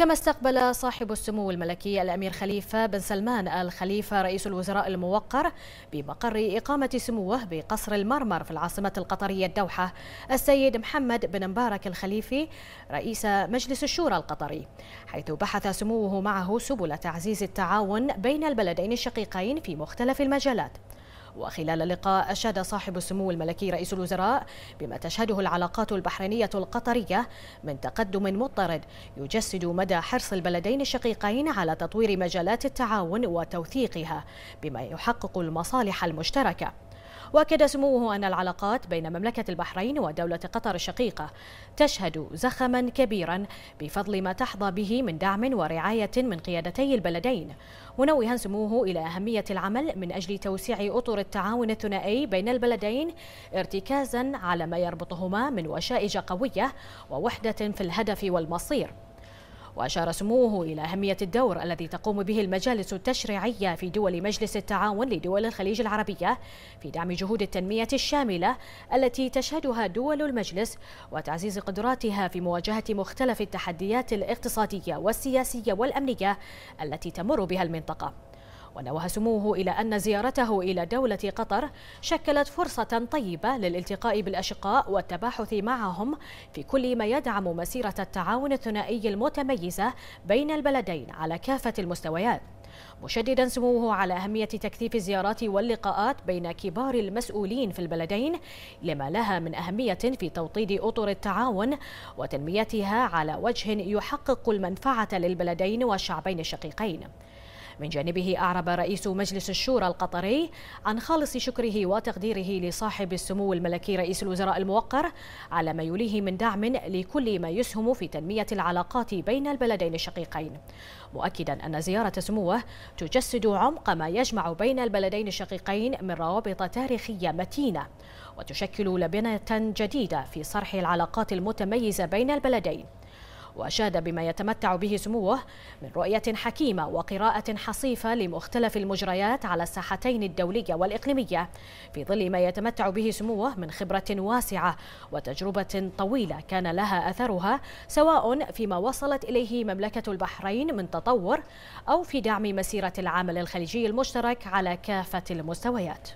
كما استقبل صاحب السمو الملكي الأمير خليفة بن سلمان آل خليفة رئيس الوزراء الموقر بمقر إقامة سموه بقصر المرمر في العاصمة القطرية الدوحة السيد محمد بن مبارك الخليفي رئيس مجلس الشورى القطري حيث بحث سموه معه سبل تعزيز التعاون بين البلدين الشقيقين في مختلف المجالات وخلال اللقاء أشاد صاحب السمو الملكي رئيس الوزراء بما تشهده العلاقات البحرينية القطرية من تقدم مضطرد يجسد مدى حرص البلدين الشقيقين على تطوير مجالات التعاون وتوثيقها بما يحقق المصالح المشتركة واكد سموه أن العلاقات بين مملكة البحرين ودولة قطر الشقيقة تشهد زخما كبيرا بفضل ما تحظى به من دعم ورعاية من قيادتي البلدين منوها سموه إلى أهمية العمل من أجل توسيع أطر التعاون الثنائي بين البلدين ارتكازا على ما يربطهما من وشائج قوية ووحدة في الهدف والمصير وأشار سموه إلى أهمية الدور الذي تقوم به المجالس التشريعية في دول مجلس التعاون لدول الخليج العربية في دعم جهود التنمية الشاملة التي تشهدها دول المجلس وتعزيز قدراتها في مواجهة مختلف التحديات الاقتصادية والسياسية والأمنية التي تمر بها المنطقة ونوه سموه إلى أن زيارته إلى دولة قطر شكلت فرصة طيبة للالتقاء بالأشقاء والتباحث معهم في كل ما يدعم مسيرة التعاون الثنائي المتميزة بين البلدين على كافة المستويات مشددا سموه على أهمية تكثيف الزيارات واللقاءات بين كبار المسؤولين في البلدين لما لها من أهمية في توطيد أطر التعاون وتنميتها على وجه يحقق المنفعة للبلدين والشعبين الشقيقين من جانبه أعرب رئيس مجلس الشورى القطري عن خالص شكره وتقديره لصاحب السمو الملكي رئيس الوزراء الموقر على ما يوليه من دعم لكل ما يسهم في تنمية العلاقات بين البلدين الشقيقين مؤكدا أن زيارة سموه تجسد عمق ما يجمع بين البلدين الشقيقين من روابط تاريخية متينة وتشكل لبنة جديدة في صرح العلاقات المتميزة بين البلدين وأشاد بما يتمتع به سموه من رؤية حكيمة وقراءة حصيفة لمختلف المجريات على الساحتين الدولية والإقليمية في ظل ما يتمتع به سموه من خبرة واسعة وتجربة طويلة كان لها أثرها سواء فيما وصلت إليه مملكة البحرين من تطور أو في دعم مسيرة العمل الخليجي المشترك على كافة المستويات